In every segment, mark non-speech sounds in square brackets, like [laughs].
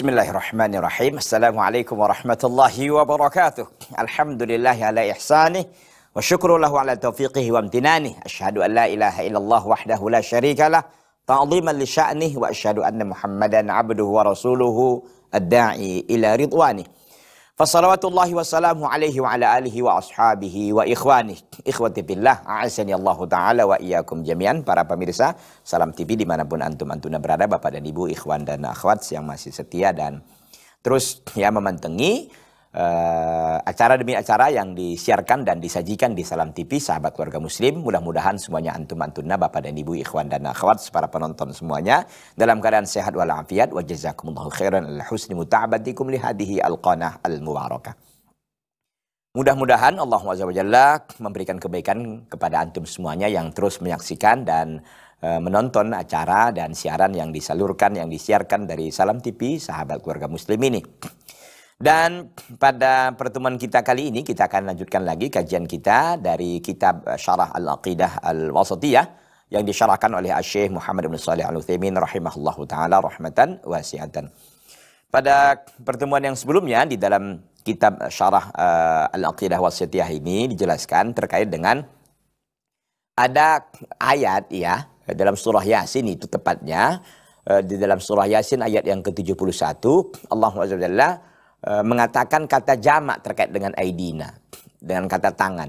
بسم الله الرحمن الرحيم السلام عليكم ورحمة الله وبركاته الحمد لله على إحسانه وشكر له على توفيقه وامتنانه أشهد أن لا إله إلا الله وحده لا شريك له تعظيما لشأنه وأشهد أن محمدا عبده ورسوله الداعي إلى رضوانه Fassalawatullahi wassalamu alaihi wa ala alihi wa ashabihi wa ikhwani. Ikhwati billah, a'asani Allahu ta'ala wa iyakum jami'an. Para pemirsa, salam TV dimanapun antum antuna berada, Bapak dan Ibu, ikhwan dan akhwat yang masih setia dan terus ya memantengi uh, acara demi acara yang disiarkan dan disajikan di Salam TV sahabat keluarga muslim mudah-mudahan semuanya antum antunna bapak dan ibu ikhwan dan akhwat para penonton semuanya dalam keadaan sehat walafiat wa jazakumullahu khairan al husni muta'abadikum li hadhihi al qanah al mubarakah Mudah-mudahan Allah SWT memberikan kebaikan kepada antum semuanya yang terus menyaksikan dan eh, menonton acara dan siaran yang disalurkan, yang disiarkan dari Salam TV, sahabat keluarga muslim ini. Dan pada pertemuan kita kali ini kita akan lanjutkan lagi kajian kita dari kitab eh, Syarah Al-Aqidah Al-Wasatiyah yang disyarahkan oleh Syekh Muhammad bin Shalih Al-Utsaimin rahimahullahu taala rahmatan wasi'atan. Pada pertemuan yang sebelumnya di dalam kitab eh, Syarah eh, Al-Aqidah Wasatiyah ini dijelaskan terkait dengan ada ayat ya dalam surah Yasin itu tepatnya di dalam surah Yasin ayat yang ke-71 Allah Subhanahu Eh, mengatakan kata jamak terkait dengan aidina, dengan kata tangan.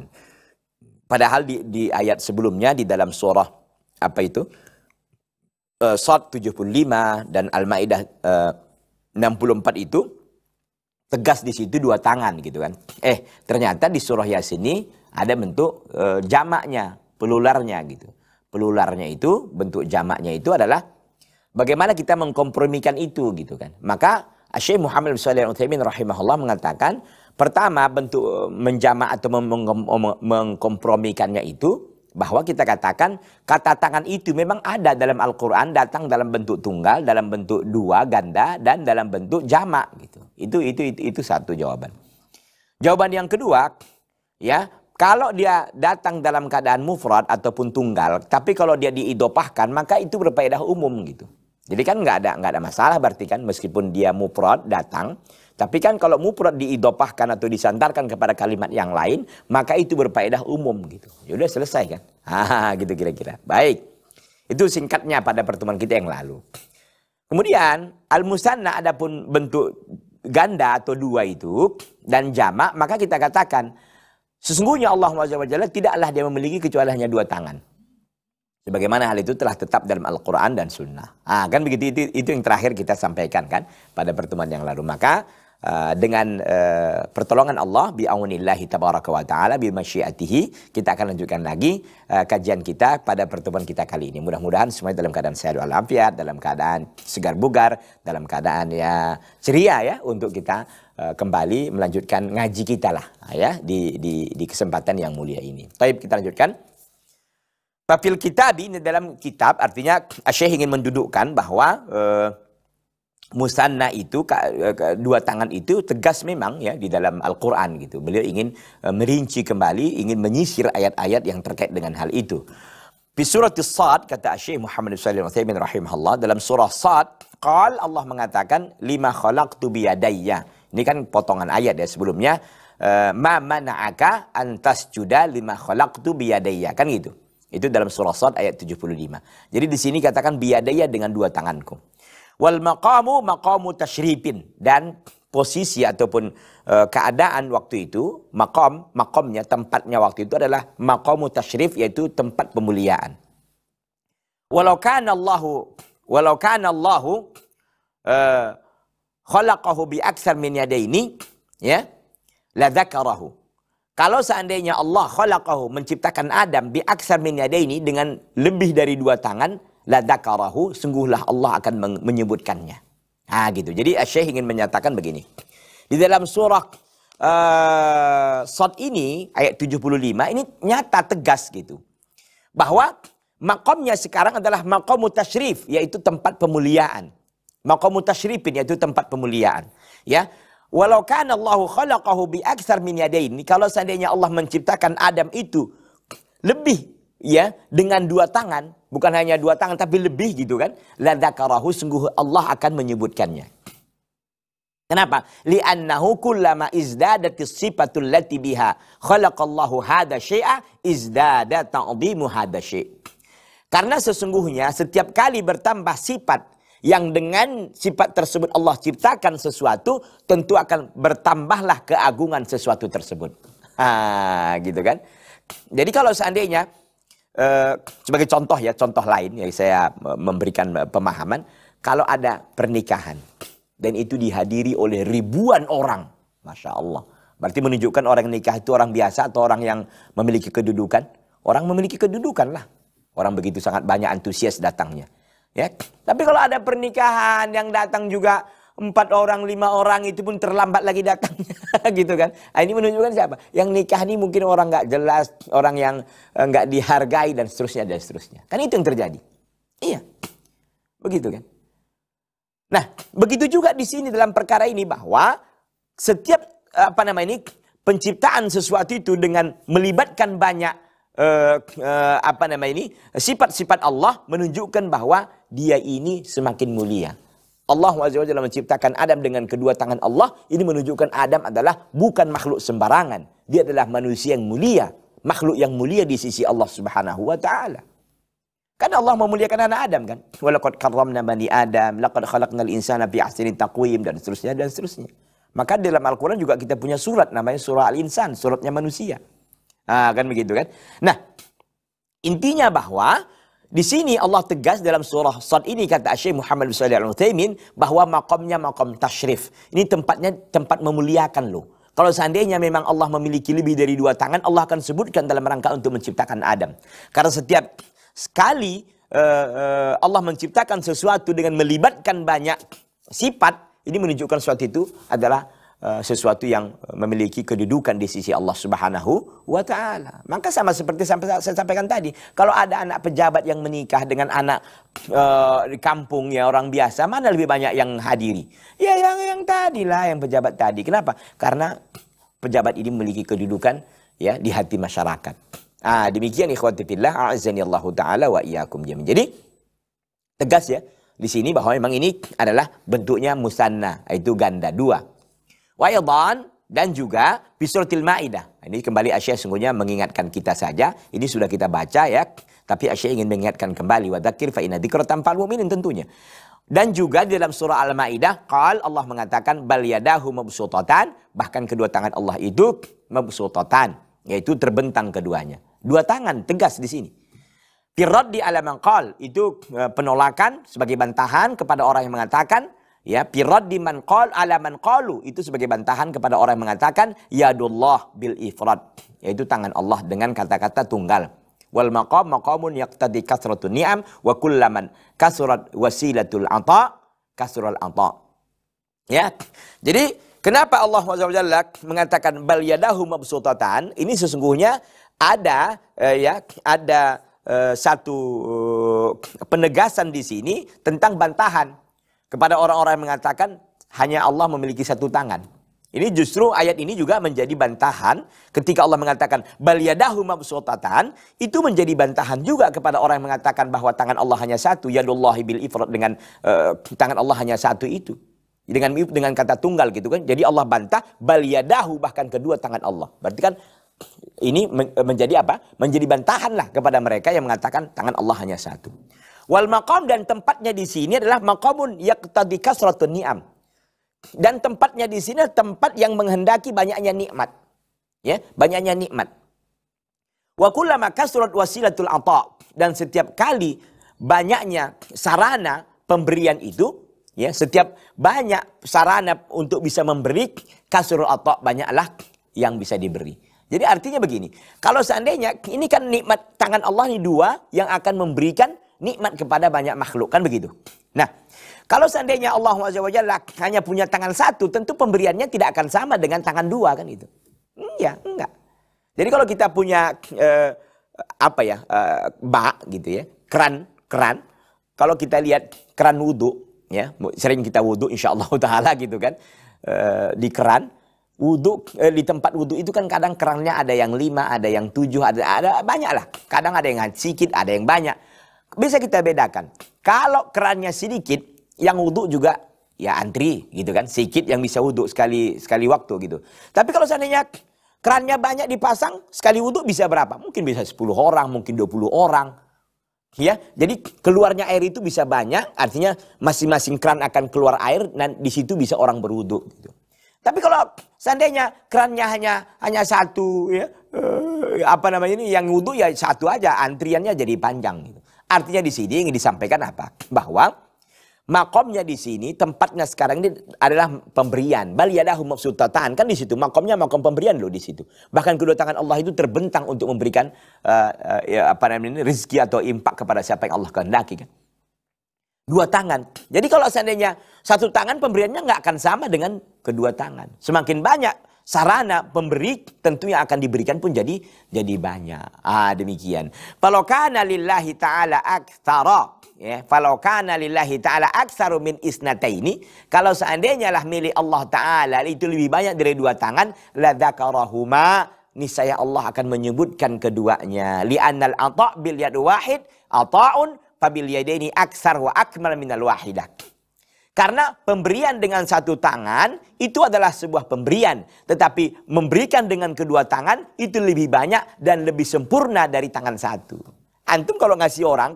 Padahal di, di ayat sebelumnya di dalam surah apa itu? Uh, Sot 75 dan Al-Maidah eh, uh, 64 itu tegas di situ dua tangan gitu kan. Eh, ternyata di surah Yasin ini ada bentuk uh, jamaknya, pelularnya gitu. Pelularnya itu bentuk jamaknya itu adalah bagaimana kita mengkompromikan itu gitu kan. Maka Syekh Muhammad bin Salih al uthaymin rahimahullah mengatakan, pertama bentuk eh, menjama atau mengkompromikannya itu bahwa kita katakan kata tangan itu memang ada dalam Al-Qur'an datang dalam bentuk tunggal, dalam bentuk dua ganda dan dalam bentuk jamak gitu. Itu itu itu, itu satu jawaban. Jawaban yang kedua, ya, kalau dia datang dalam keadaan mufrad ataupun tunggal, tapi kalau dia diidopahkan maka itu berfaedah umum gitu. Jadi kan nggak ada nggak ada masalah berarti kan meskipun dia muprod datang, tapi kan kalau muprod diidopahkan atau disantarkan kepada kalimat yang lain, maka itu berfaedah umum gitu. Ya selesai kan? [laughs] Ah gitu kira-kira. Baik. Itu singkatnya pada pertemuan kita yang lalu. Kemudian al-musanna adapun bentuk ganda atau dua itu dan jamak maka kita katakan sesungguhnya Allah SWT tidaklah dia memiliki kecuali hanya dua tangan. Sebagaimana hal itu telah tetap dalam Al-Quran dan Sunnah. Ah, kan begitu itu, itu yang terakhir kita sampaikan kan pada pertemuan yang lalu. Maka uh, dengan uh, pertolongan Allah bi'aunillahi tabaraka wa ta'ala bi masyiatihi kita akan lanjutkan lagi uh, kajian kita pada pertemuan kita kali ini. Mudah-mudahan semuanya dalam keadaan sehat walafiat, dalam keadaan segar bugar, dalam keadaan ya ceria ya untuk kita eh, kembali melanjutkan ngaji kita lah ah, ya di, di, di kesempatan yang mulia ini. Taib kita lanjutkan. Fafil Kitab ini dalam kitab artinya Syekh ingin mendudukkan bahwa uh, eh, musanna itu dua tangan itu tegas memang ya di dalam Al-Qur'an gitu. Beliau ingin uh, merinci kembali, ingin menyisir ayat-ayat yang terkait dengan hal itu. Di surat Sa'ad kata Syekh Muhammad Sallallahu Alaihi rahimahullah dalam surah Sa'ad qal Allah mengatakan lima tu biadaya Ini kan potongan ayat ya sebelumnya eh, ma mana'aka antas juda lima tu biadaya kan gitu. Itu dalam surah Sad ayat 75. Jadi di sini katakan biadaya dengan dua tanganku. Wal maqamu maqamu tashripin. dan posisi ataupun e, keadaan waktu itu maqam makomnya tempatnya waktu itu adalah maqamu tashrif yaitu tempat pemuliaan. Walau kana Allahu walau kana Allahu e, eh, khalaqahu bi aksar min yadaini ya la zakarahu. Kalau seandainya Allah khalaqahu menciptakan Adam bi aksar min yadaini dengan lebih dari dua tangan, la dakarahu, sungguhlah Allah akan menyebutkannya. Ah gitu. Jadi eh, Syekh ingin menyatakan begini. Di dalam surah uh, eh, Sot ini ayat 75 ini nyata tegas gitu. Bahwa makomnya sekarang adalah makom mutasyrif yaitu tempat pemuliaan. Makom tasyrifin yaitu tempat pemuliaan. Ya, Walau kana Allahu khalaqahu bi aktsar min yadain. Kalau seandainya Allah menciptakan Adam itu lebih ya dengan dua tangan, bukan hanya dua tangan tapi lebih gitu kan. La dzakarahu sungguh Allah akan menyebutkannya. Kenapa? Li'annahu kullama izdadatis sifatul lati biha khalaqallahu hadha syai'a izdada ta'dhimu hadha syai'. Karena sesungguhnya setiap kali bertambah sifat yang dengan sifat tersebut Allah ciptakan sesuatu, tentu akan bertambahlah keagungan sesuatu tersebut. Ha, gitu kan? Jadi kalau seandainya eh, sebagai contoh ya, contoh lain yang saya memberikan pemahaman, kalau ada pernikahan dan itu dihadiri oleh ribuan orang, masya Allah, berarti menunjukkan orang nikah itu orang biasa atau orang yang memiliki kedudukan, orang memiliki kedudukan lah, orang begitu sangat banyak antusias datangnya. Ya. Tapi kalau ada pernikahan yang datang juga empat orang, lima orang itu pun terlambat lagi datang, [laughs] gitu kan. Nah, ini menunjukkan siapa? Yang nikah ini mungkin orang nggak jelas, orang yang eh, nggak dihargai dan seterusnya dan seterusnya. Kan itu yang terjadi. Iya. Begitu kan. Nah, begitu juga di sini dalam perkara ini bahwa setiap eh, apa namanya ini penciptaan sesuatu itu dengan melibatkan banyak uh, uh, apa nama ini sifat-sifat Allah menunjukkan bahwa dia ini semakin mulia. Allah SWT menciptakan Adam dengan kedua tangan Allah. Ini menunjukkan Adam adalah bukan makhluk sembarangan. Dia adalah manusia yang mulia. Makhluk yang mulia di sisi Allah Subhanahu wa taala. Karena Allah memuliakan anak Adam kan. Walaqad karramna bani Adam, laqad khalaqnal insana bi ahsani taqwim dan seterusnya dan seterusnya. Maka dalam Al-Qur'an juga kita punya surat namanya surah Al-Insan, suratnya manusia. Nah, kan begitu kan? Nah, intinya bahwa di sini Allah tegas dalam surah Sad ini kata Syekh Muhammad bin Shalih Al-Utsaimin bahwa makomnya makom tasyrif. Ini tempatnya tempat memuliakan loh. Kalau seandainya memang Allah memiliki lebih dari dua tangan, Allah akan sebutkan dalam rangka untuk menciptakan Adam. Karena setiap sekali uh, uh, Allah menciptakan sesuatu dengan melibatkan banyak sifat, ini menunjukkan sesuatu itu adalah Eh, sesuatu yang memiliki kedudukan di sisi Allah Subhanahu wa taala. Maka sama seperti saya sampaikan tadi, kalau ada anak pejabat yang menikah dengan anak uh, kampung ya orang biasa, mana lebih banyak yang hadiri? Ya yang yang tadilah yang pejabat tadi. Kenapa? Karena pejabat ini memiliki kedudukan ya di hati masyarakat. Ah, demikian ikhwati fillah, a'azzani Allah taala wa iyyakum jami'an. Jadi tegas ya di sini bahwa memang ini adalah bentuknya musanna, itu ganda dua Wa dan juga bisuratil ma'idah. Ini kembali Asy'ah sungguhnya mengingatkan kita saja. Ini sudah kita baca ya. Tapi Asy'ah ingin mengingatkan kembali wa dhakir fa'ina inna tanpa tanfa'ul mu'minin tentunya. Dan juga di dalam surah Al-Maidah qal Allah mengatakan bal yadahu mabsutatan, bahkan kedua tangan Allah itu mabsutatan, yaitu terbentang keduanya. Dua tangan tegas di sini. Firraddi di man itu e, penolakan sebagai bantahan kepada orang yang mengatakan ya di man qal ala man qalu itu sebagai bantahan kepada orang yang mengatakan yadullah bil ifrad yaitu tangan Allah dengan kata-kata tunggal wal maqam maqamun yaqtadi kasratun ni'am wa kullaman kasurat wasilatul ata kasural ata ya jadi kenapa Allah SWT mengatakan bal yadahu mabsutatan ini sesungguhnya ada eh, ya ada eh, satu eh, penegasan di sini tentang bantahan kepada orang-orang yang mengatakan hanya Allah memiliki satu tangan. Ini justru ayat ini juga menjadi bantahan ketika Allah mengatakan bal yadahu mabsutatan itu menjadi bantahan juga kepada orang yang mengatakan bahwa tangan Allah hanya satu yadullahi bil ifrat dengan uh, tangan Allah hanya satu itu dengan dengan kata tunggal gitu kan. Jadi Allah bantah bal bahkan kedua tangan Allah. Berarti kan ini menjadi apa? Menjadi bantahan lah kepada mereka yang mengatakan tangan Allah hanya satu. Wal maqam dan tempatnya di sini adalah maqamun yaqtadi kasratun ni'am. Dan tempatnya di sini tempat yang menghendaki banyaknya nikmat. Ya, banyaknya nikmat. Wa kullama kasrat wasilatul ata dan setiap kali banyaknya sarana pemberian itu ya setiap banyak sarana untuk bisa memberi kasurul atau banyaklah yang bisa diberi. Jadi artinya begini, kalau seandainya ini kan nikmat tangan Allah ini dua yang akan memberikan nikmat kepada banyak makhluk. Kan begitu. Nah, kalau seandainya Allah Jalla hanya punya tangan satu, tentu pemberiannya tidak akan sama dengan tangan dua kan itu. Iya, enggak. Jadi kalau kita punya eh, apa ya, eh, bak gitu ya, keran, keran. Kalau kita lihat keran wudhu, ya sering kita wudhu insya Allah taala gitu kan eh, di keran wudhu eh, di tempat wudhu itu kan kadang kerannya ada yang lima, ada yang tujuh, ada ada banyak lah. Kadang ada yang sedikit, ada yang banyak bisa kita bedakan. Kalau kerannya sedikit, yang wudhu juga ya antri gitu kan. Sedikit yang bisa wudhu sekali sekali waktu gitu. Tapi kalau seandainya kerannya banyak dipasang, sekali wudhu bisa berapa? Mungkin bisa 10 orang, mungkin 20 orang. Ya, jadi keluarnya air itu bisa banyak, artinya masing-masing keran akan keluar air dan di situ bisa orang berwudhu gitu. Tapi kalau seandainya kerannya hanya hanya satu ya eh, apa namanya ini yang wudhu ya satu aja antriannya jadi panjang gitu. Artinya di sini ingin disampaikan apa? Bahwa makomnya di sini tempatnya sekarang ini adalah pemberian. Bal yadahu kan di situ makomnya makom pemberian loh di situ. Bahkan kedua tangan Allah itu terbentang untuk memberikan uh, uh, ya, apa namanya rezeki atau impak kepada siapa yang Allah kehendaki kan. Dua tangan. Jadi kalau seandainya satu tangan pemberiannya nggak akan sama dengan kedua tangan. Semakin banyak sarana pemberi tentu yang akan diberikan pun jadi jadi banyak. Ah demikian. kalau kana lillahi taala aktsara ya kalau kana lillahi taala aktsaru min isnataini kalau seandainya lah milik Allah taala itu lebih banyak dari dua tangan la dzakarahuma niscaya Allah akan menyebutkan keduanya li annal ata' bil yad wahid ata'un fabil yadaini aktsar wa akmal minal wahidah karena pemberian dengan satu tangan itu adalah sebuah pemberian. Tetapi memberikan dengan kedua tangan itu lebih banyak dan lebih sempurna dari tangan satu. Antum kalau ngasih orang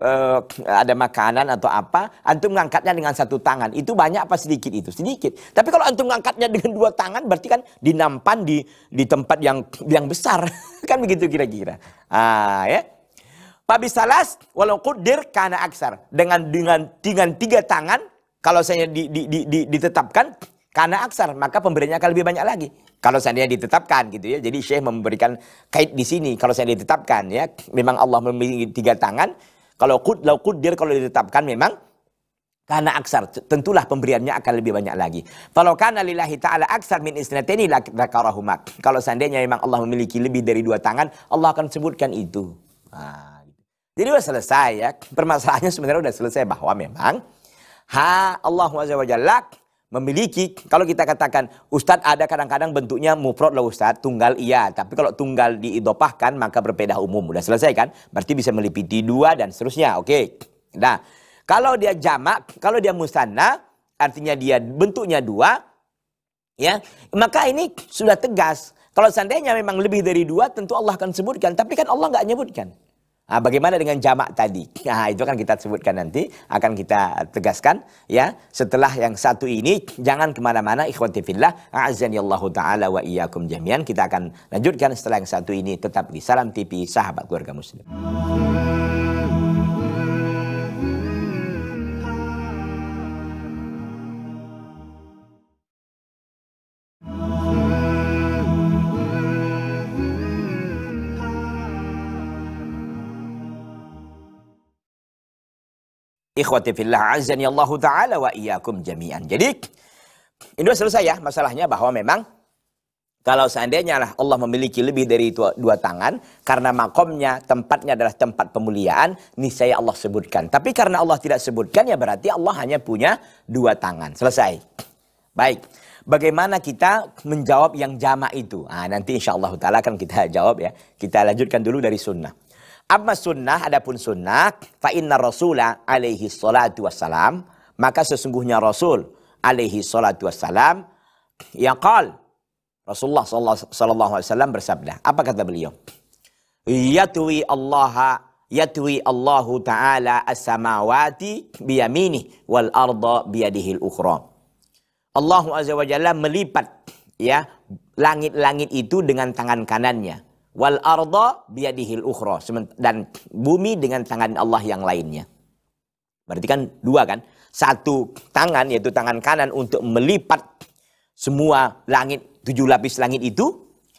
uh, ada makanan atau apa, antum mengangkatnya dengan satu tangan. Itu banyak apa sedikit itu? Sedikit. Tapi kalau antum mengangkatnya dengan dua tangan berarti kan dinampan di di tempat yang yang besar. [laughs] kan begitu kira-kira. Ah ya salas walau kudir karena aksar dengan dengan dengan tiga tangan kalau saya di, di, di, di, ditetapkan karena aksar maka pemberiannya akan lebih banyak lagi kalau seandainya ditetapkan gitu ya jadi Syekh memberikan kait di sini kalau saya ditetapkan ya memang Allah memiliki tiga tangan kalau kud lau kudir kalau ditetapkan memang karena aksar tentulah pemberiannya akan lebih banyak lagi. Kalau karena lillahi taala aksar min isnataini lakarahuma. Kalau seandainya memang Allah memiliki lebih dari dua tangan, Allah akan sebutkan itu. Nah. Jadi udah selesai ya. Permasalahannya sebenarnya sudah selesai bahwa memang ha Allah wajah Jalla memiliki kalau kita katakan ustadz ada kadang-kadang bentuknya mufrad lah ustadz tunggal iya tapi kalau tunggal diidopahkan maka berbeda umum sudah selesai kan berarti bisa meliputi dua dan seterusnya oke okay. nah kalau dia jamak kalau dia musanna artinya dia bentuknya dua ya maka ini sudah tegas kalau seandainya memang lebih dari dua tentu Allah akan sebutkan tapi kan Allah nggak nyebutkan Nah, bagaimana dengan jamak tadi? Nah, [laughs] itu akan kita sebutkan nanti, akan kita tegaskan ya. Setelah yang satu ini, jangan kemana-mana ikhwati fillah, azanillahu ta'ala wa iyyakum jami'an. Kita akan lanjutkan setelah yang satu ini, tetap di Salam TV, sahabat keluarga muslim. Ikhwati fillah azani Allah taala wa iyyakum jami'an. Jadi ini sudah selesai ya masalahnya bahwa memang kalau seandainya Allah memiliki lebih dari dua, dua tangan, karena makomnya, tempatnya adalah tempat pemuliaan, saya Allah sebutkan. Tapi karena Allah tidak sebutkan, ya berarti Allah hanya punya dua tangan. Selesai. Baik. Bagaimana kita menjawab yang jama itu? Nah, nanti insya Allah ta'ala akan kita jawab ya. Kita lanjutkan dulu dari sunnah. Amma sunnah adapun sunnah fa inna rasula alaihi salatu wassalam maka sesungguhnya Rasul alaihi salatu wassalam yang qal Rasulullah sallallahu alaihi wasallam bersabda apa kata beliau Yatwi Allah yatwi Allahu taala as-samawati yaminih wal arda biyadihi al-ukhra Allah azza wa jalla melipat ya langit-langit itu dengan tangan kanannya wal arda biyadihil ukhra dan bumi dengan tangan Allah yang lainnya. Berarti kan dua kan? Satu tangan yaitu tangan kanan untuk melipat semua langit tujuh lapis langit itu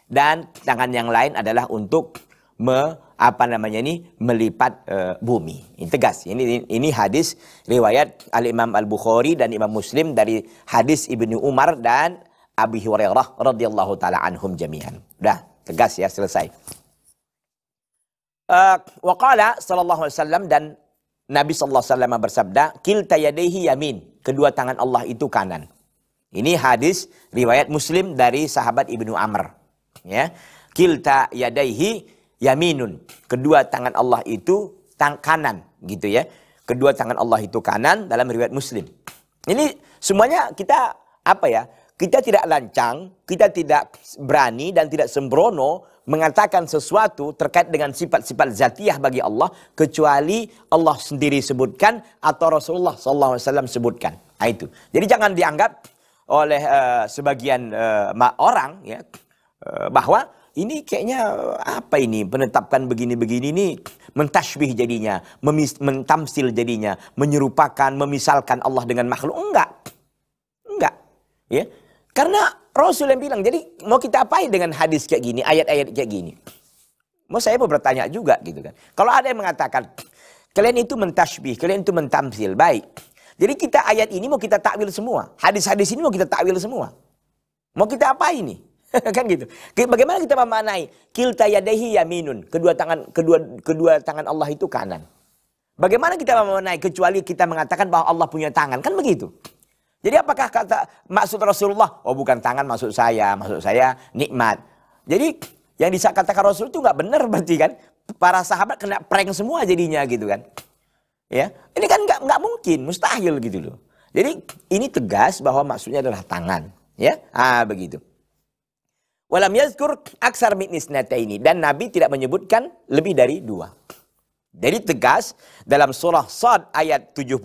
dan tangan yang lain adalah untuk me, apa namanya ini melipat e, bumi. Ini tegas. Ini ini hadis riwayat Al Imam Al Bukhari dan Imam Muslim dari hadis Ibnu Umar dan Abi Hurairah radhiyallahu taala anhum jami'an. Udah. Tegas ya, selesai. Wakala eh, waqala sallallahu alaihi wasallam dan Nabi sallallahu alaihi wasallam bersabda, kil tayadehi yamin." Kedua tangan Allah itu kanan. Ini hadis riwayat Muslim dari sahabat Ibnu Amr, ya. kil tayadehi yaminun. Kedua tangan Allah itu tang kanan, gitu ya. Kedua tangan Allah itu kanan dalam riwayat Muslim. Ini semuanya kita apa ya? kita tidak lancang, kita tidak berani dan tidak sembrono mengatakan sesuatu terkait dengan sifat-sifat zatiah bagi Allah kecuali Allah sendiri sebutkan atau Rasulullah SAW sebutkan. Nah, itu. Jadi jangan dianggap oleh uh, sebagian uh, orang ya uh, bahwa ini kayaknya apa ini penetapkan begini-begini ini mentashbih jadinya, memis, mentamsil jadinya, menyerupakan, memisalkan Allah dengan makhluk enggak. Enggak. Ya. Karena Rasul yang bilang, jadi mau kita apain dengan hadis kayak gini, ayat-ayat kayak gini? Mau saya mau bertanya juga gitu kan. Kalau ada yang mengatakan, kalian itu mentashbih, kalian itu mentamsil, baik. Jadi kita ayat ini mau kita takwil semua. Hadis-hadis ini mau kita takwil semua. Mau kita apa ini? [laughs] kan gitu. Bagaimana kita memanai kilta yadehi yaminun, kedua tangan kedua kedua tangan Allah itu kanan. Bagaimana kita memanai kecuali kita mengatakan bahwa Allah punya tangan, kan begitu. Jadi apakah kata maksud Rasulullah? Oh bukan tangan maksud saya, maksud saya nikmat. Jadi yang katakan Rasul itu nggak benar berarti kan? Para sahabat kena prank semua jadinya gitu kan? Ya, ini kan nggak nggak mungkin, mustahil gitu loh. Jadi ini tegas bahwa maksudnya adalah tangan, ya, ah begitu. Walam yazkur aksar min ini dan Nabi tidak menyebutkan lebih dari dua. Jadi tegas dalam surah Sad ayat 75,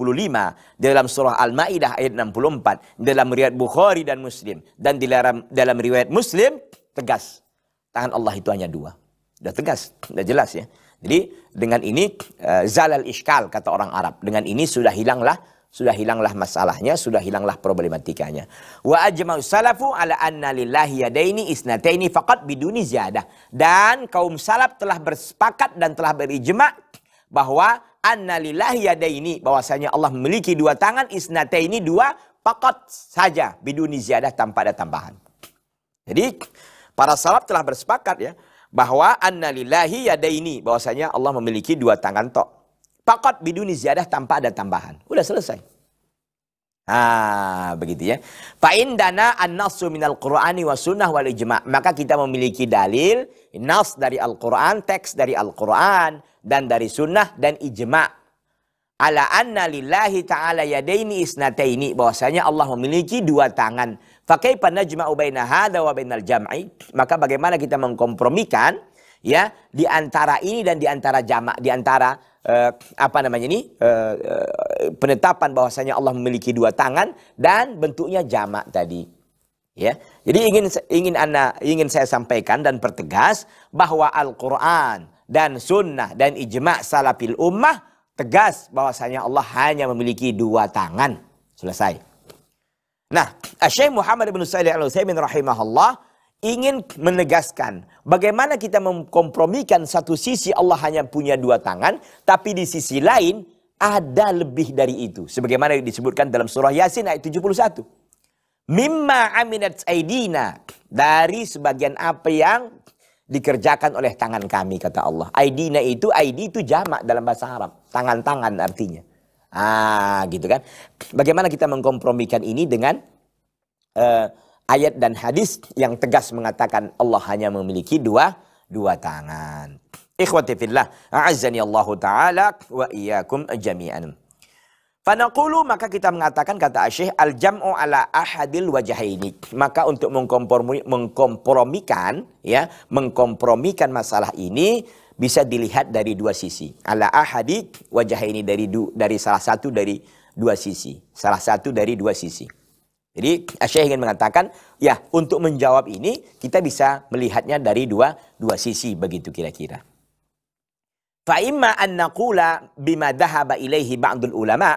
dalam surah Al-Maidah ayat 64, dalam riwayat Bukhari dan Muslim dan dalam dalam riwayat Muslim tegas. Tangan Allah itu hanya dua. Sudah tegas, sudah jelas ya. Jadi dengan ini eh, zalal iskal kata orang Arab. Dengan ini sudah hilanglah sudah hilanglah masalahnya, sudah hilanglah problematikanya. Wa ajma'u salafu ala anna lillahi yadaini isnataini faqat biduni ziyadah. Dan kaum salaf telah bersepakat dan telah berijma' bahwa annalillahi ini bahwasanya Allah memiliki dua tangan isnate ini dua pakot saja biduni ziyadah tanpa ada tambahan. Jadi para salaf telah bersepakat ya bahwa annalillahi ini bahwasanya Allah memiliki dua tangan tok. Pakot biduni ziyadah tanpa ada tambahan. Udah selesai. Ah, begitu ya. Fa indana an nasu minal Qur'ani wa sunnah wal ijma'. Maka kita memiliki dalil nas dari Al-Qur'an, teks dari Al-Qur'an dan dari sunnah dan ijma'. Ala anna lillahi ta'ala yadaini isnataini bahwasanya Allah memiliki dua tangan. Fa kaifa najma'u baina hadha wa bainal jam'i? Maka bagaimana kita mengkompromikan ya di antara ini dan di antara jamak, di antara uh, apa namanya ini uh, uh, penetapan bahwasanya Allah memiliki dua tangan dan bentuknya jamak tadi. Ya. Jadi ingin ingin Anda ingin saya sampaikan dan pertegas bahwa Al-Qur'an dan sunnah dan ijma' salafil ummah tegas bahwasanya Allah hanya memiliki dua tangan. Selesai. Nah, Syekh Muhammad bin Shalih Al-Utsaimin rahimahullah ingin menegaskan Bagaimana kita mengkompromikan satu sisi Allah hanya punya dua tangan, tapi di sisi lain ada lebih dari itu. Sebagaimana disebutkan dalam surah Yasin ayat 71. Mimma aminat aidina. Dari sebagian apa yang dikerjakan oleh tangan kami, kata Allah. Aidina itu, aidi itu jamak dalam bahasa Arab. Tangan-tangan artinya. Ah, gitu kan. Bagaimana kita mengkompromikan ini dengan... Uh, ayat dan hadis yang tegas mengatakan Allah hanya memiliki dua dua tangan. Ikhwati fillah, a'azzani Allah taala wa iyyakum jami'an. Fanaqulu maka kita mengatakan kata Asyih al-jam'u ala ahadil wajhaini. Maka untuk mengkompromi, mengkompromikan ya, mengkompromikan masalah ini bisa dilihat dari dua sisi. Ala ahadi wajhaini dari du, dari salah satu dari dua sisi. Salah satu dari dua sisi. Jadi Syekh ingin mengatakan, ya untuk menjawab ini kita bisa melihatnya dari dua dua sisi begitu kira-kira. Fa imma an naqula bima dhahaba ilaihi ba'dul ulama,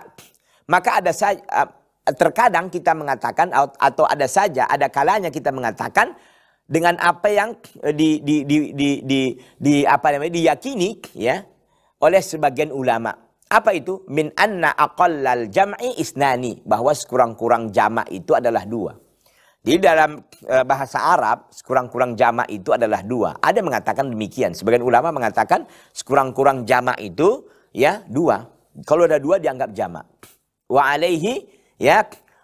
maka ada saja terkadang kita mengatakan atau ada saja ada kalanya kita mengatakan dengan apa yang di di di di, di, di apa namanya diyakini ya oleh sebagian ulama apa itu? Min anna aqallal jam'i isnani. Bahwa sekurang-kurang jama itu adalah dua. Di dalam eh, bahasa Arab, sekurang-kurang jama itu adalah dua. Ada yang mengatakan demikian. Sebagian ulama mengatakan sekurang-kurang jama itu ya dua. Kalau ada dua dianggap jama. Wa alaihi ya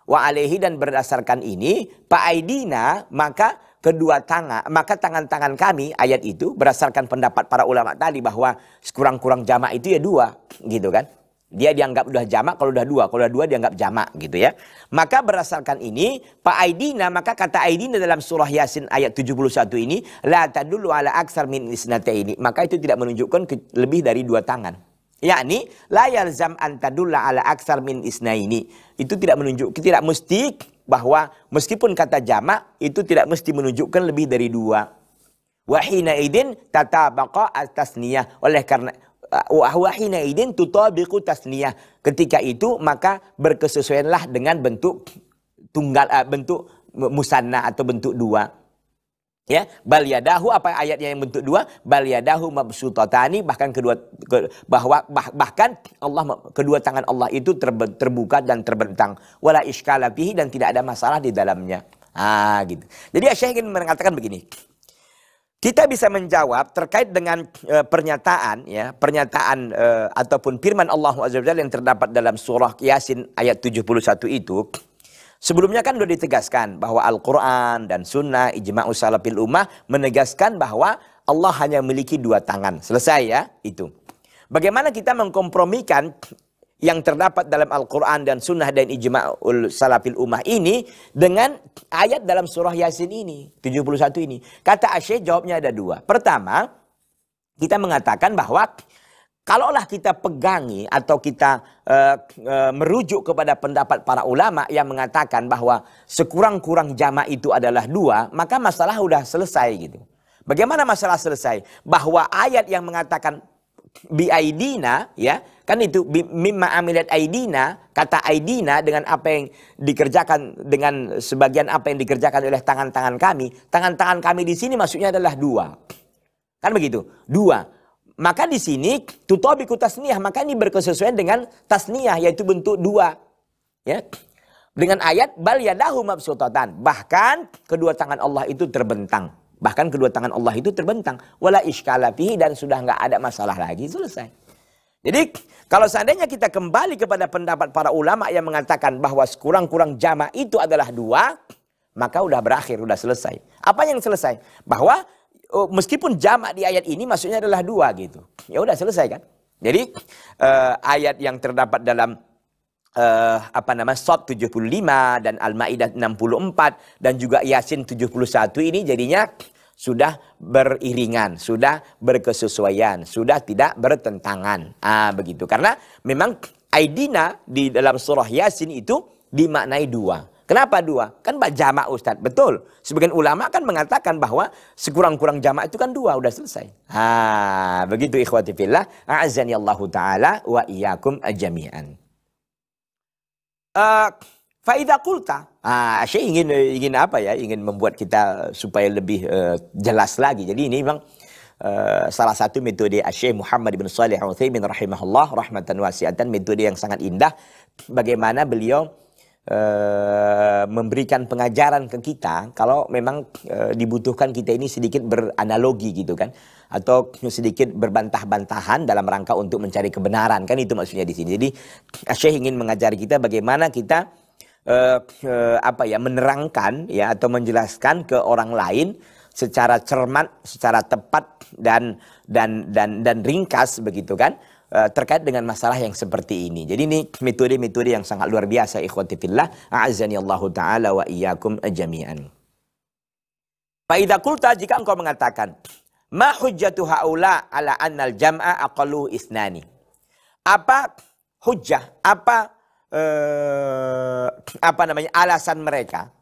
wa alaihi dan berdasarkan ini Pak Aidina maka kedua tangan, maka tangan-tangan kami ayat itu berdasarkan pendapat para ulama tadi bahwa sekurang kurang jamak itu ya dua gitu kan. Dia dianggap udah jamak kalau udah dua, kalau udah dua dianggap jamak gitu ya. Maka berdasarkan ini, Pak Aidina, maka kata Aidina dalam surah Yasin ayat 71 ini, la tadullu ala aksar min isnate ini. Maka itu tidak menunjukkan lebih dari dua tangan. Yakni la yalzam antadulla ala aksar min ini Itu tidak menunjuk tidak mustik bahwa meskipun kata jamak itu tidak mesti menunjukkan lebih dari dua. Wahina idin tata tatabaqa atas niat Oleh karena uh, wahina idin atas tasniyah. Ketika itu maka berkesesuaianlah dengan bentuk tunggal uh, bentuk musanna atau bentuk dua ya bal apa ayatnya yang bentuk dua bal yadahu mabsutatani bahkan kedua ke, bahwa bah, bahkan Allah kedua tangan Allah itu ter, terbuka dan terbentang wala iskala fihi dan tidak ada masalah di dalamnya ah gitu jadi saya ingin mengatakan begini kita bisa menjawab terkait dengan e, pernyataan ya pernyataan e, ataupun firman Allah Azza yang terdapat dalam surah Yasin ayat 71 itu Sebelumnya kan sudah ditegaskan bahwa Al-Quran dan Sunnah, Ijma' Salafil Ummah menegaskan bahwa Allah hanya memiliki dua tangan. Selesai ya, itu. Bagaimana kita mengkompromikan yang terdapat dalam Al-Quran dan Sunnah dan Ijma' Salafil Ummah ini dengan ayat dalam surah Yasin ini, 71 ini. Kata Asyik jawabnya ada dua. Pertama, kita mengatakan bahwa Kalaulah kita pegangi atau kita uh, uh, merujuk kepada pendapat para ulama yang mengatakan bahwa sekurang-kurang jama itu adalah dua, maka masalah sudah selesai gitu. Bagaimana masalah selesai? Bahwa ayat yang mengatakan bi biaidina ya kan itu mimma amilat aidina kata aidina dengan apa yang dikerjakan dengan sebagian apa yang dikerjakan oleh tangan-tangan kami tangan-tangan kami di sini maksudnya adalah dua kan begitu dua maka di sini ikut tasniyah, maka ini berkesesuaian dengan tasniyah yaitu bentuk dua. Ya. Dengan ayat bal yadahu mabsutatan. Bahkan kedua tangan Allah itu terbentang. Bahkan kedua tangan Allah itu terbentang. Wala iskala dan sudah nggak ada masalah lagi, selesai. Jadi kalau seandainya kita kembali kepada pendapat para ulama yang mengatakan bahwa sekurang kurang jama itu adalah dua, maka udah berakhir, udah selesai. Apa yang selesai? Bahwa Oh, meskipun jamak di ayat ini maksudnya adalah dua gitu. Ya udah selesai kan. Jadi uh, ayat yang terdapat dalam uh, apa nama Sot 75 dan Al-Maidah 64 dan juga Yasin 71 ini jadinya sudah beriringan, sudah berkesesuaian, sudah tidak bertentangan. Ah begitu. Karena memang aidina di dalam surah Yasin itu dimaknai dua. Kenapa dua? Kan Pak Jamak Ustaz. Betul. Sebagian ulama kan mengatakan bahwa sekurang-kurang jamak itu kan dua. Udah selesai. Ha, begitu ikhwati fillah. A'azani Allahu ta'ala wa iyakum jami'an. Uh, eh, Faida kulta. Ah, saya ingin ingin apa ya? Ingin membuat kita supaya lebih uh, jelas lagi. Jadi ini memang uh, salah satu metode Asyik Muhammad bin Salih Al Utsaimin rahimahullah rahmatan wasiatan metode yang sangat indah bagaimana beliau Eh, memberikan pengajaran ke kita kalau memang uh, dibutuhkan kita ini sedikit beranalogi gitu kan atau sedikit berbantah-bantahan dalam rangka untuk mencari kebenaran kan itu maksudnya di sini. Jadi eh, Syekh ingin mengajari kita bagaimana kita uh, uh, apa ya menerangkan ya atau menjelaskan ke orang lain secara cermat, secara tepat dan dan dan dan ringkas begitu kan Eh, terkait dengan masalah yang seperti ini. Jadi ini metode-metode yang sangat luar biasa ikhwati fillah. A'azani Allah taala wa iyyakum jami'an. Fa idza qulta jika engkau mengatakan ma hujjatu haula ala annal jam'a aqallu isnani. Apa hujjah? Apa eh, apa namanya? alasan mereka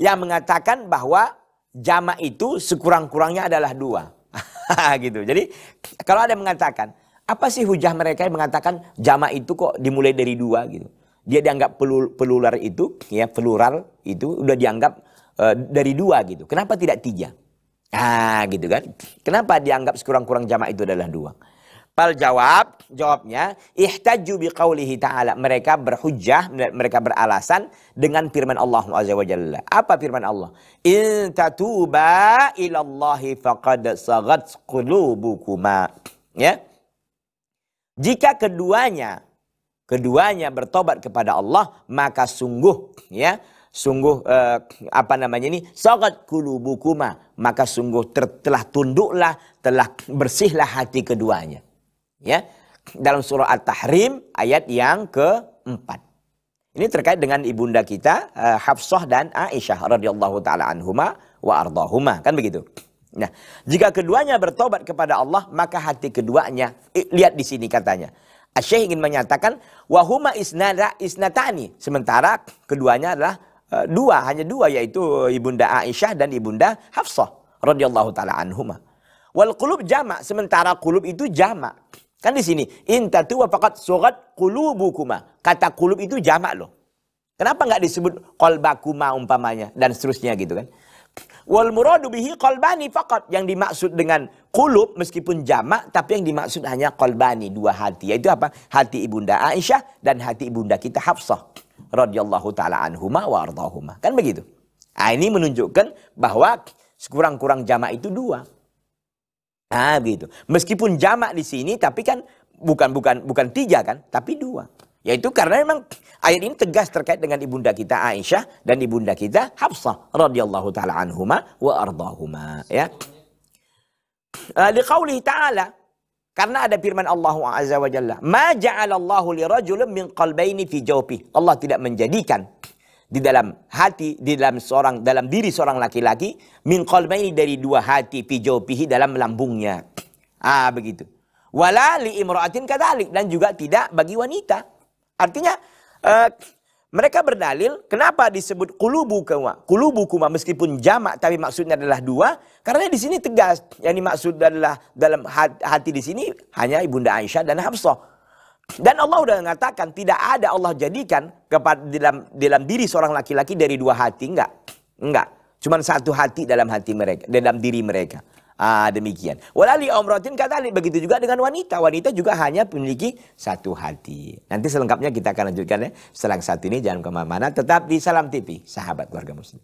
yang mengatakan bahwa jama' itu sekurang-kurangnya adalah dua. [laughs] gitu. Jadi kalau ada yang mengatakan apa sih hujah mereka yang mengatakan jama itu kok dimulai dari dua gitu? Dia dianggap pelul, pelular itu, ya pelural itu udah dianggap uh, dari dua gitu. Kenapa tidak tiga? Ah gitu kan? Kenapa dianggap sekurang-kurang jama itu adalah dua? Pal jawab, jawabnya, ihtaju biqaulihi ta'ala. Mereka berhujah mereka beralasan dengan firman Allah Azza Apa firman Allah? In tatuba ilallahi faqad sagat qulubukuma. Ya. Jika keduanya keduanya bertobat kepada Allah maka sungguh ya sungguh eh, apa namanya ini sagat kulubukuma maka sungguh ter, telah tunduklah telah bersihlah hati keduanya ya dalam surah At-Tahrim ayat yang keempat ini terkait dengan ibunda kita eh, Hafsah dan Aisyah radhiyallahu taala anhuma wa ardahuma kan begitu Nah, jika keduanya bertobat kepada Allah, maka hati keduanya eh, lihat di sini katanya. Syekh ingin menyatakan wahuma isnada isnatani sementara keduanya adalah e, dua hanya dua yaitu ibunda Aisyah dan ibunda Hafsah radhiyallahu taala anhuma. Wal qulub jamak sementara qulub itu jamak. Kan di sini inta tuwa faqat sugat qulubukuma. Kata qulub itu jamak loh. Kenapa nggak disebut kolbakuma umpamanya dan seterusnya gitu kan? Wal muradu bihi qalbani faqat. Yang dimaksud dengan kulub meskipun jamak tapi yang dimaksud hanya qalbani, dua hati. Yaitu apa? Hati Ibunda Aisyah dan hati Ibunda kita Hafsah radhiyallahu taala anhuma wa ardahuma. Kan begitu. Nah, ini menunjukkan bahwa sekurang-kurang jamak itu dua. Ah begitu. Meskipun jamak di sini tapi kan bukan bukan bukan tiga kan, tapi dua. Yaitu karena memang ayat ini tegas terkait dengan ibunda kita Aisyah dan ibunda kita Hafsah radhiyallahu taala anhuma wa ardhahuma ya. Eh, Liqauli ta'ala karena ada firman Allah Azza wa Jalla, "Ma ja'alallahu li rajulin min qalbaini fi jawfi." Allah tidak menjadikan di dalam hati di dalam seorang dalam diri seorang laki-laki min qalbaini dari dua hati fi jawfihi dalam lambungnya. Ah begitu. Wala li imra'atin kadhalik dan juga tidak bagi wanita. Artinya uh, mereka berdalil kenapa disebut kulubu kuma? Kulubu kuma meskipun jamak tapi maksudnya adalah dua. Karena di sini tegas yang dimaksud adalah dalam hati di sini hanya ibunda Aisyah dan Hafsah. Dan Allah sudah mengatakan tidak ada Allah jadikan kepada dalam dalam diri seorang laki-laki dari dua hati enggak. Enggak. cuma satu hati dalam hati mereka, dalam diri mereka. Ah, demikian. Walali omrotin kata Begitu juga dengan wanita. Wanita juga hanya memiliki satu hati. Nanti selengkapnya kita akan lanjutkan ya. Setelah satu ini jangan kemana-mana. Tetap di Salam TV. Sahabat keluarga muslim.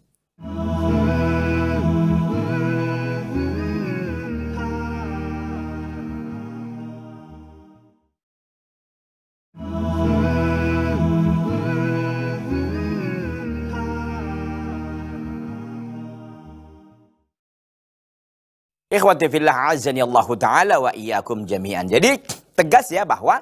Ikhwati fillah azani Allah taala wa iyakum jami'an. Jadi tegas ya bahwa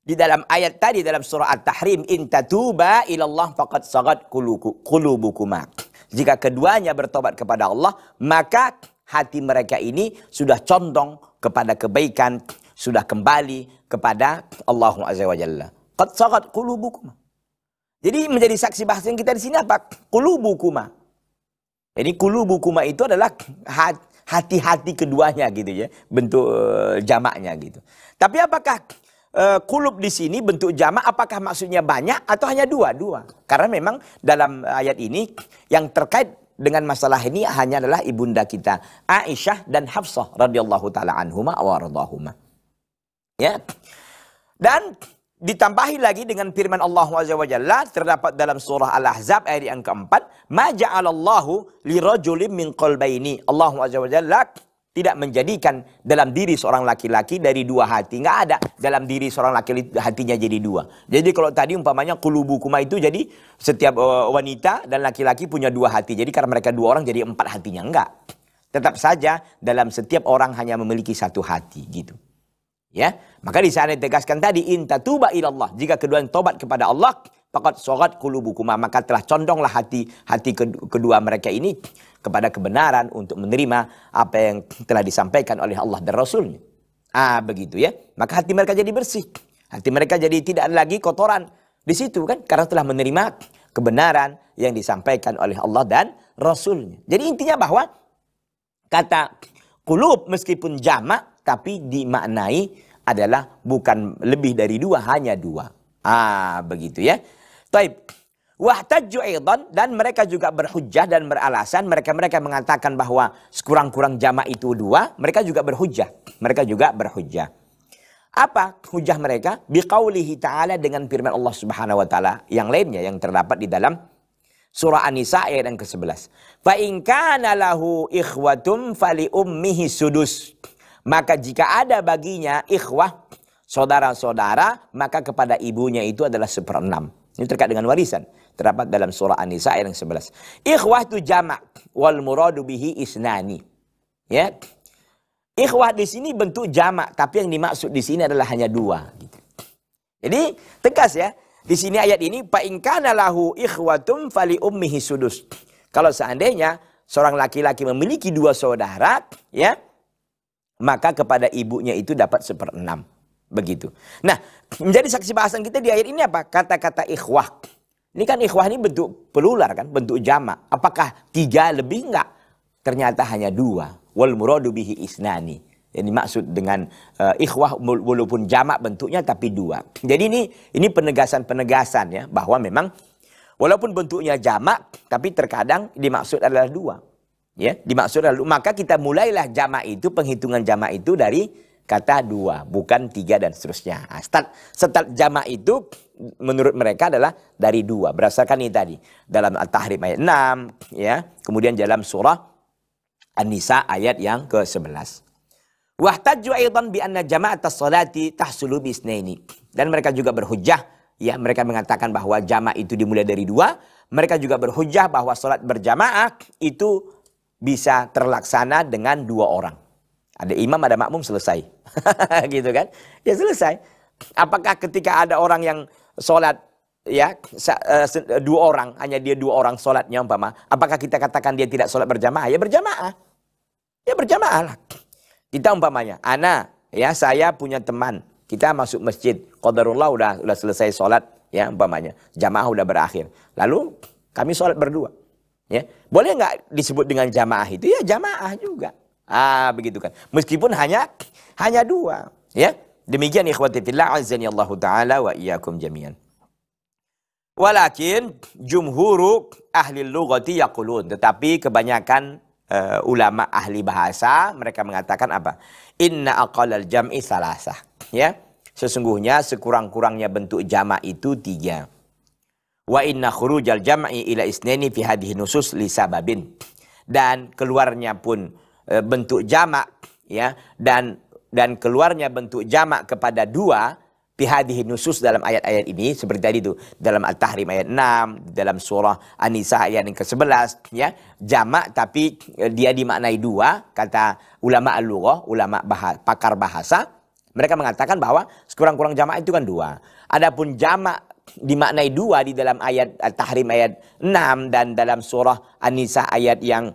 di dalam ayat tadi dalam surah At-Tahrim in tatuba ilallah faqad sagat qulubukuma. Jika keduanya bertobat kepada Allah, maka hati mereka ini sudah condong kepada kebaikan, sudah kembali kepada Allah Azza wa Jalla. Qad sagat qulubukuma. Jadi menjadi saksi yang kita di sini apa? Qulubukuma. Jadi qulubukuma itu adalah hati hati-hati keduanya gitu ya bentuk eh, jamaknya gitu. Tapi apakah eh, kulub di sini bentuk jamak apakah maksudnya banyak atau hanya dua dua? Karena memang dalam eh, ayat ini yang terkait dengan masalah ini hanya adalah ibunda kita Aisyah dan Hafsah radhiyallahu taala anhumah wa Ya. Dan Ditambahi lagi dengan firman Allah Jalla terdapat dalam surah Al-Ahzab ayat yang keempat, "Ma ja'alallahu rojulim min qalbaini." Allah Jalla tidak menjadikan dalam diri seorang laki-laki dari dua hati. Nggak ada dalam diri seorang laki-laki hatinya jadi dua. Jadi kalau tadi umpamanya kulubu kuma itu jadi setiap e, wanita dan laki-laki punya dua hati. Jadi karena mereka dua orang jadi empat hatinya. Enggak. Tetap saja dalam setiap orang hanya memiliki satu hati gitu. Ya, maka di sana ditegaskan tadi inta tuba ilallah. Jika keduanya tobat kepada Allah, pakat sorat kulubukuma maka telah condonglah hati hati kedua mereka ini kepada kebenaran untuk menerima apa yang telah disampaikan oleh Allah dan Rasulnya. Ah begitu ya. Maka hati mereka jadi bersih. Hati mereka jadi tidak ada lagi kotoran di situ kan karena telah menerima kebenaran yang disampaikan oleh Allah dan Rasulnya. Jadi intinya bahwa kata kulub meskipun jamak tapi dimaknai adalah bukan lebih dari dua, hanya dua. Ah, begitu ya. Taib. Wahtajju aidan dan mereka juga berhujah dan beralasan mereka-mereka mengatakan bahwa sekurang-kurang jama' itu dua, mereka juga berhujah. Mereka juga berhujah. Apa hujah mereka? Biqaulihi ta'ala dengan firman Allah Subhanahu wa taala yang lainnya yang terdapat di dalam surah An-Nisa ayat yang ke-11. Fa in kana lahu ikhwatum fali ummihi sudus. Maka jika ada baginya ikhwah, saudara-saudara, maka kepada ibunya itu adalah seperenam. Ini terkait dengan warisan. Terdapat dalam surah An-Nisa ayat yang 11. Ikhwah itu jamak. Wal muradu bihi isnani. Ya. Ikhwah di sini bentuk jamak. Tapi yang dimaksud di sini adalah hanya dua. Jadi tegas ya. Di sini ayat ini. Fa'inkana lahu ikhwatum fali ummihi sudus. Kalau seandainya seorang laki-laki memiliki dua saudara. Ya maka kepada ibunya itu dapat seperenam. Begitu. Nah, menjadi saksi bahasan kita di akhir ini apa? Kata-kata ikhwah. Ini kan ikhwah ini bentuk pelular kan, bentuk jamak. Apakah tiga lebih enggak? Ternyata hanya dua. Wal muradu bihi isnani. Ini maksud dengan uh, ikhwah walaupun jamak bentuknya tapi dua. Jadi ini ini penegasan-penegasan ya bahwa memang walaupun bentuknya jamak tapi terkadang dimaksud adalah dua. Ya, dimaksud lalu maka kita mulailah jama itu penghitungan jama itu dari kata dua, bukan tiga dan seterusnya. Nah, start start jamak itu menurut mereka adalah dari dua berdasarkan ini tadi dalam al tahrim ayat enam, ya, kemudian dalam surah An-Nisa ayat yang ke-11. Wahtajju aidan bi anna jama'at as-salati tahsulu bi Dan mereka juga berhujah ya mereka mengatakan bahwa jama itu dimulai dari dua. Mereka juga berhujah bahwa salat berjamaah itu bisa terlaksana dengan dua orang. Ada imam, ada makmum, selesai. [laughs] gitu kan? Ya selesai. Apakah ketika ada orang yang sholat ya eh, dua orang hanya dia dua orang sholatnya umpama apakah kita katakan dia tidak sholat berjamaah ya berjamaah ya berjamaah lah kita umpamanya ana ya saya punya teman kita masuk masjid qadarullah udah udah selesai sholat ya umpamanya jamaah udah berakhir lalu kami sholat berdua Ya, boleh nggak disebut dengan jamaah itu? Ya jamaah juga. Ah, begitu kan. Meskipun hanya hanya dua, ya. Demikian ikhwati fillah azani Allah taala wa iyyakum jami'an. Walakin jumhuru ahli lugati yaqulun, tetapi kebanyakan uh, ulama ahli bahasa mereka mengatakan apa? Inna aqalal jam'i salasah, ya. Sesungguhnya sekurang-kurangnya bentuk jama' itu tiga wa inna khurujal jam'i ila isnaini fi hadhihi nusus li sababin dan keluarnya pun e, bentuk jamak ya dan dan keluarnya bentuk jamak kepada dua fi hadhihi nusus dalam ayat-ayat ini seperti tadi itu dalam Al-Tahrim ayat 6 dalam surah An-Nisa ayat yang ke-11 ya jamak tapi e, dia dimaknai dua kata ulama al-lughah ulama bahas, pakar bahasa mereka mengatakan bahwa sekurang-kurang jamak itu kan dua adapun jamak dimaknai dua di dalam ayat eh, Tahrim ayat 6 dan dalam surah An-Nisa ayat yang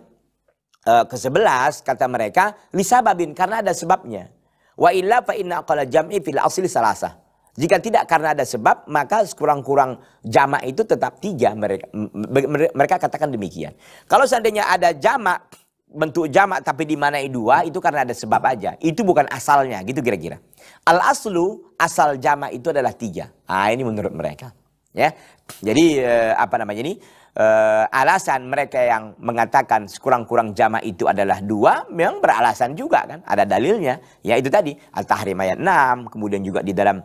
uh, eh, ke-11 kata mereka lisababin karena ada sebabnya. Wa illa fa inna qala jam'i fil asli salasa Jika tidak karena ada sebab, maka sekurang kurang jama' itu tetap tiga mereka. Mereka katakan demikian. Kalau seandainya ada jamak bentuk jamak tapi dimanai dua itu karena ada sebab aja. Itu bukan asalnya gitu kira-kira. Al aslu asal jamak itu adalah tiga. Ah ini menurut mereka. Ya, jadi eh, apa namanya ini? Eh, alasan mereka yang mengatakan sekurang-kurang jamak itu adalah dua, memang beralasan juga kan, ada dalilnya. Ya itu tadi Al-Tahrim ayat 6, kemudian juga di dalam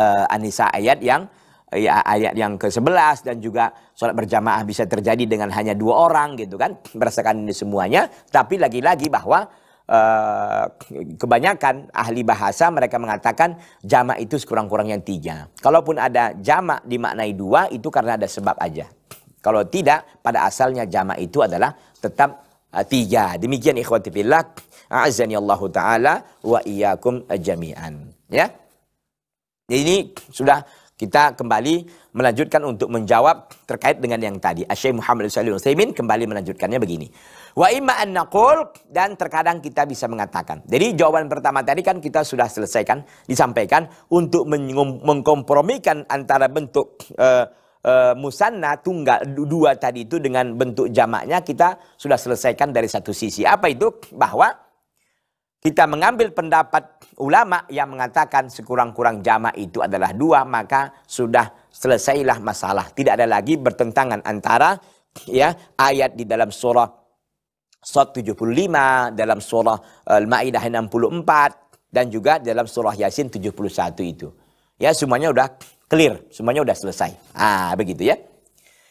eh, Anisa ayat yang ya ayat yang ke-11 dan juga sholat berjamaah bisa terjadi dengan hanya dua orang gitu kan berdasarkan ini semuanya tapi lagi-lagi bahwa uh, kebanyakan ahli bahasa mereka mengatakan jamak itu sekurang-kurangnya tiga kalaupun ada jamak dimaknai dua itu karena ada sebab aja kalau tidak pada asalnya jamak itu adalah tetap uh, tiga demikian ikhwati fillah azani Allah taala wa iyyakum jami'an ya jadi ini sudah kita kembali melanjutkan untuk menjawab terkait dengan yang tadi. Syekh Muhammad Salih Utsaimin kembali melanjutkannya begini. Wa imma an naqul dan terkadang kita bisa mengatakan. Jadi jawaban pertama tadi kan kita sudah selesaikan disampaikan untuk mengkompromikan antara bentuk uh, uh, musanna tunggal dua tadi itu dengan bentuk jamaknya kita sudah selesaikan dari satu sisi. Apa itu? Bahwa kita mengambil pendapat ulama yang mengatakan sekurang-kurang jama itu adalah dua maka sudah selesailah masalah tidak ada lagi bertentangan antara ya ayat di dalam surah Sot 75 dalam surah eh, Al-Maidah 64 dan juga dalam surah Yasin 71 itu ya semuanya udah clear semuanya udah selesai ah begitu ya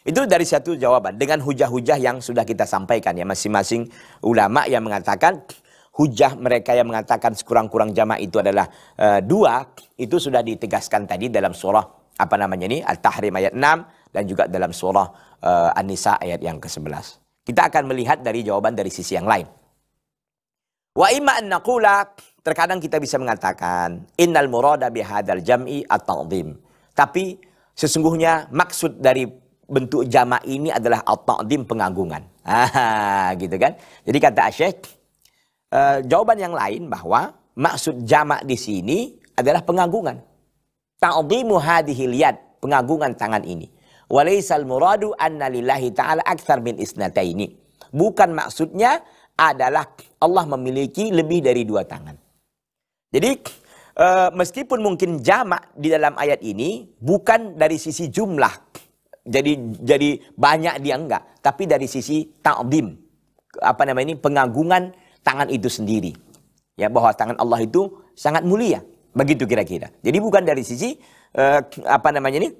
itu dari satu jawaban dengan hujah-hujah yang sudah kita sampaikan ya masing-masing ulama yang mengatakan hujah mereka yang mengatakan sekurang-kurang jamaah itu adalah uh, dua itu sudah ditegaskan tadi dalam surah apa namanya ini Al-Tahrim ayat 6 dan juga dalam surah uh, An-Nisa ayat yang ke-11. Kita akan melihat dari jawaban dari sisi yang lain. Wa imma an naqula terkadang kita bisa mengatakan innal murada bihadal jam'i at-ta'dhim. Tapi sesungguhnya maksud dari bentuk jama ini adalah at-ta'dhim pengagungan. [laughs] Ah, gitu kan. Jadi kata Asyik, Eh, jawaban yang lain bahwa maksud jamak di sini adalah pengagungan. Ta'dhimu hadhihi yad, pengagungan tangan ini. Walaisal muradu anna lillahi ta'ala akthar min isnataini. Bukan maksudnya adalah Allah memiliki lebih dari dua tangan. Jadi e, meskipun mungkin jamak di dalam ayat ini bukan dari sisi jumlah jadi jadi banyak dia enggak tapi dari sisi ta'dhim. apa namanya ini pengagungan tangan itu sendiri. Ya bahwa tangan Allah itu sangat mulia. Begitu kira-kira. Jadi bukan dari sisi uh, apa namanya ini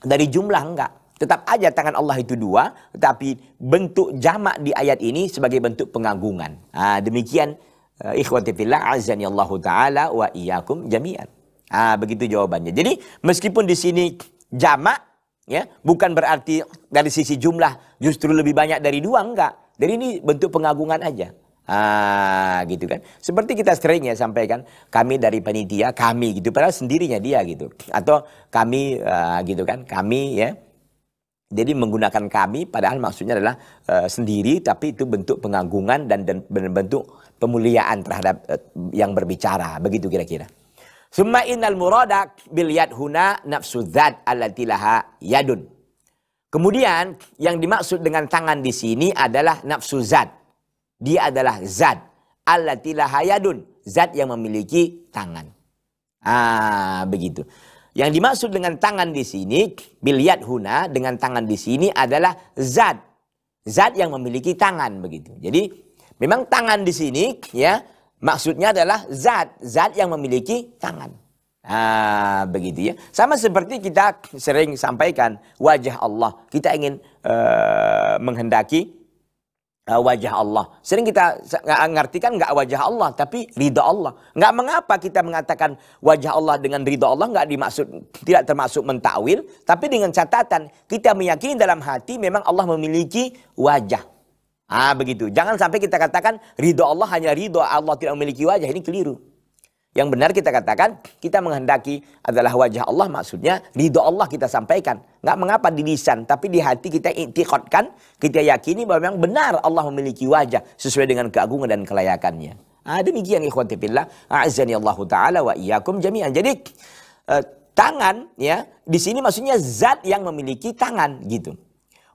dari jumlah enggak. Tetap aja tangan Allah itu dua, tetapi bentuk jamak di ayat ini sebagai bentuk pengagungan. Nah, demikian eh, ikhwati fillah azani Allah taala wa iyyakum jami'an. Ah begitu jawabannya. Jadi meskipun di sini jamak ya, bukan berarti dari sisi jumlah justru lebih banyak dari dua enggak. Dari ini bentuk pengagungan aja. Ah, gitu kan. Seperti kita sering ya sampaikan, kami dari panitia, kami gitu. Padahal sendirinya dia gitu. Atau kami uh, gitu kan, kami ya. Jadi menggunakan kami padahal maksudnya adalah uh, sendiri tapi itu bentuk pengagungan dan, dan bentuk pemuliaan terhadap uh, yang berbicara. Begitu kira-kira. Summa innal muradak bil huna nafsu zat allati laha yadun. Kemudian yang dimaksud dengan tangan di sini adalah nafsu zat dia adalah zat. Allah hayadun. Zat yang memiliki tangan. Ah, begitu. Yang dimaksud dengan tangan di sini, biliat huna dengan tangan di sini adalah zat. Zat yang memiliki tangan begitu. Jadi memang tangan di sini ya maksudnya adalah zat, zat yang memiliki tangan. Ah, begitu ya. Sama seperti kita sering sampaikan wajah Allah. Kita ingin uh, menghendaki Ah, wajah Allah. Sering kita ngerti kan nggak wajah Allah, tapi ridha Allah. Nggak mengapa kita mengatakan wajah Allah dengan ridha Allah nggak dimaksud, tidak termasuk mentakwil, tapi dengan catatan kita meyakini dalam hati memang Allah memiliki wajah. Ah begitu. Jangan sampai kita katakan ridha Allah hanya ridha Allah tidak memiliki wajah. Ini keliru. Yang benar kita katakan, kita menghendaki adalah wajah Allah maksudnya ridho Allah kita sampaikan. Nggak mengapa di lisan, tapi di hati kita intikotkan, kita yakini bahwa memang benar Allah memiliki wajah sesuai dengan keagungan dan kelayakannya. Nah, demikian ikhwati fillah, a'azani Allah taala wa iyyakum jami'an. Jadi eh, tangan ya, di sini maksudnya zat yang memiliki tangan gitu.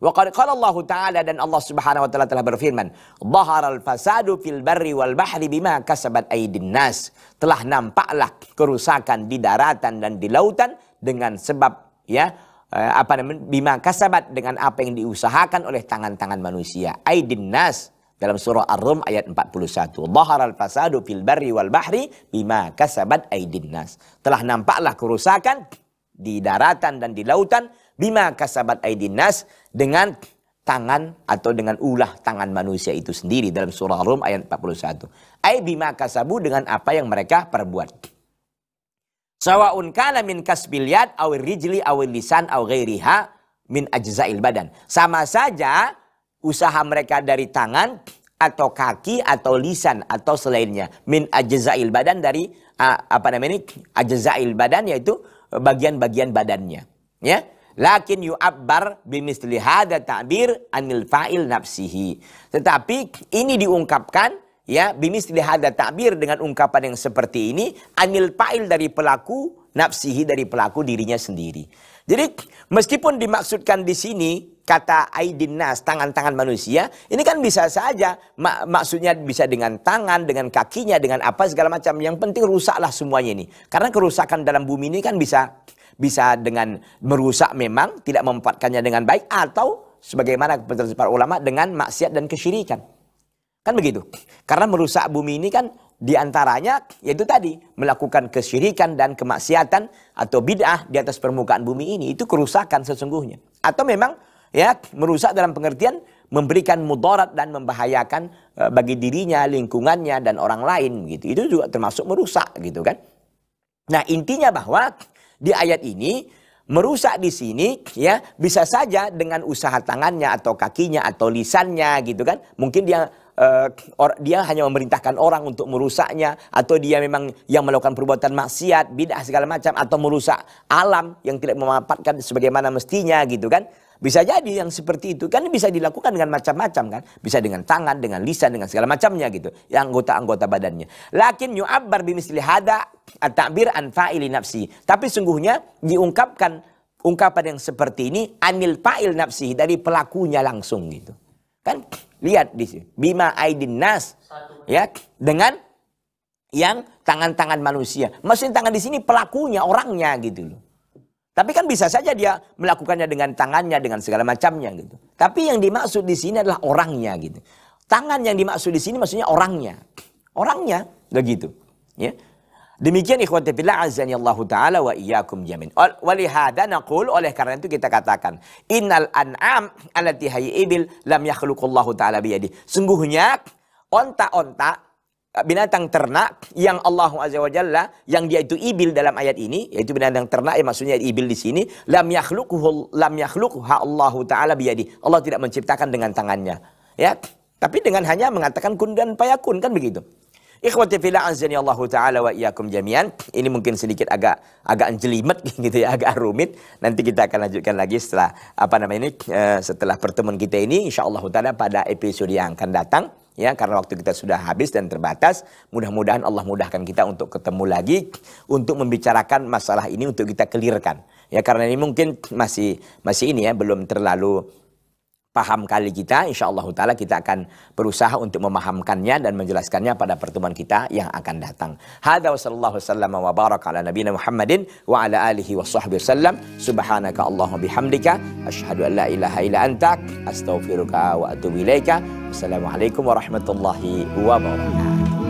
Waqad qala Allah Ta'ala dan Allah Subhanahu wa taala telah berfirman, al fasadu fil barri wal bahri bima kasabat aydin nas." Telah nampaklah kerusakan di daratan dan di lautan dengan sebab ya eh, apa namanya bima kasabat dengan apa yang diusahakan oleh tangan-tangan manusia. Aydin nas dalam surah Ar-Rum ayat 41. al fasadu fil barri wal bahri bima kasabat aydin nas. Telah nampaklah kerusakan di daratan dan di lautan bima kasabat aidinas dengan tangan atau dengan ulah tangan manusia itu sendiri dalam surah Rum ayat 41. Ai bima kasabu dengan apa yang mereka perbuat. Sawaun kana min kasbil yad aw rijli aw lisan aw ghairiha min ajzail badan. Sama saja usaha mereka dari tangan atau kaki atau lisan atau selainnya min ajzail badan dari ah, apa namanya ini ajzail badan yaitu bagian-bagian badannya ya Lakin yu'abbar bimisli hadha ta'bir anil fa'il nafsihi. Tetapi ini diungkapkan ya bimisli hadha ta'bir dengan ungkapan yang seperti ini anil fa'il dari pelaku nafsihi dari pelaku dirinya sendiri. Jadi meskipun dimaksudkan di sini kata Aidin Nas tangan-tangan manusia, ini kan bisa saja mak maksudnya bisa dengan tangan, dengan kakinya, dengan apa segala macam. Yang penting rusaklah semuanya ini. Karena kerusakan dalam bumi ini kan bisa bisa dengan merusak memang, tidak memanfaatkannya dengan baik, atau sebagaimana penjelasan para ulama dengan maksiat dan kesyirikan. Kan begitu. Karena merusak bumi ini kan diantaranya yaitu tadi melakukan kesyirikan dan kemaksiatan atau bid'ah di atas permukaan bumi ini itu kerusakan sesungguhnya. Atau memang ya merusak dalam pengertian memberikan mudarat dan membahayakan eh, bagi dirinya, lingkungannya dan orang lain gitu. Itu juga termasuk merusak gitu kan. Nah, intinya bahwa di ayat ini merusak di sini ya bisa saja dengan usaha tangannya atau kakinya atau lisannya gitu kan mungkin dia uh, or, dia hanya memerintahkan orang untuk merusaknya atau dia memang yang melakukan perbuatan maksiat bidah segala macam atau merusak alam yang tidak memanfaatkan sebagaimana mestinya gitu kan bisa jadi yang seperti itu kan bisa dilakukan dengan macam-macam kan. Bisa dengan tangan, dengan lisan, dengan segala macamnya gitu. Yang anggota-anggota badannya. Lakin yu'abbar bimisli hada at-ta'bir an nafsi. Tapi sungguhnya diungkapkan ungkapan yang seperti ini anil fa'il nafsi dari pelakunya langsung gitu. Kan lihat di sini. Bima aidin nas. Ya, dengan yang tangan-tangan manusia. Maksudnya tangan di sini pelakunya, orangnya gitu loh. Tapi kan bisa saja dia melakukannya dengan tangannya, dengan segala macamnya gitu. Tapi yang dimaksud di sini adalah orangnya gitu. Tangan yang dimaksud di sini maksudnya orangnya. Orangnya begitu. Ya. Demikian ikhwati fillah azani Allah taala wa iyyakum jamin. Walihada naqul oleh karena itu kita katakan innal an'am allati ibil lam yakhluqullahu taala biyadi. Sungguhnya onta-onta Eh, binatang ternak yang Allah Azza wa Jalla yang dia itu ibil dalam ayat ini yaitu binatang ternak yang eh, maksudnya ibil di sini lam yakhluquhu lam yakhluquha Allah taala biyadi Allah tidak menciptakan dengan tangannya ya tapi dengan hanya mengatakan kun dan payakun kan begitu Ikhwati fillah azani Allah taala wa iyyakum jami'an ini mungkin sedikit agak agak jelimet [laughs] gitu ya agak rumit nanti kita akan lanjutkan lagi setelah apa namanya ini eh, setelah pertemuan kita ini insyaallah taala pada episode yang akan datang ya karena waktu kita sudah habis dan terbatas mudah-mudahan Allah mudahkan kita untuk ketemu lagi untuk membicarakan masalah ini untuk kita kelirkan ya karena ini mungkin masih masih ini ya belum terlalu paham kali kita, insya Allah ta'ala kita akan berusaha untuk memahamkannya dan menjelaskannya pada pertemuan kita yang akan datang. Hada wa sallallahu sallam wa baraka ala nabina Muhammadin wa ala alihi wa sahbihi sallam. Subhanaka allahum bihamdika. Ashadu an la ilaha ila antak. Astaghfiruka wa atubu ilaika. Assalamualaikum warahmatullahi wabarakatuh.